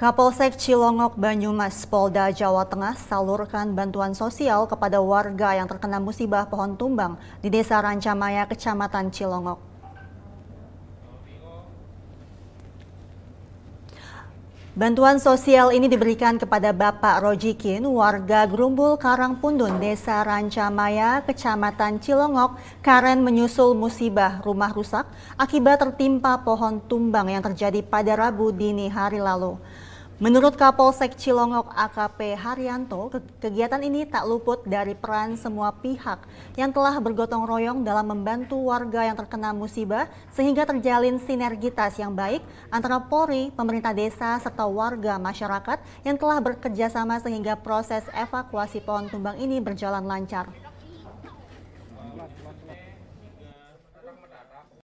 Kapolsek Cilongok Banyumas Polda Jawa Tengah salurkan bantuan sosial kepada warga yang terkena musibah pohon tumbang di Desa Rancamaya, Kecamatan Cilongok. Bantuan sosial ini diberikan kepada Bapak Rojikin, warga Gerumbul Karangpundun, Desa Rancamaya, Kecamatan Cilongok, Karen menyusul musibah rumah rusak akibat tertimpa pohon tumbang yang terjadi pada Rabu dini hari lalu. Menurut Kapolsek Cilongok AKP Haryanto, kegiatan ini tak luput dari peran semua pihak yang telah bergotong royong dalam membantu warga yang terkena musibah sehingga terjalin sinergitas yang baik antara Polri, pemerintah desa, serta warga masyarakat yang telah bekerjasama sehingga proses evakuasi pohon tumbang ini berjalan lancar.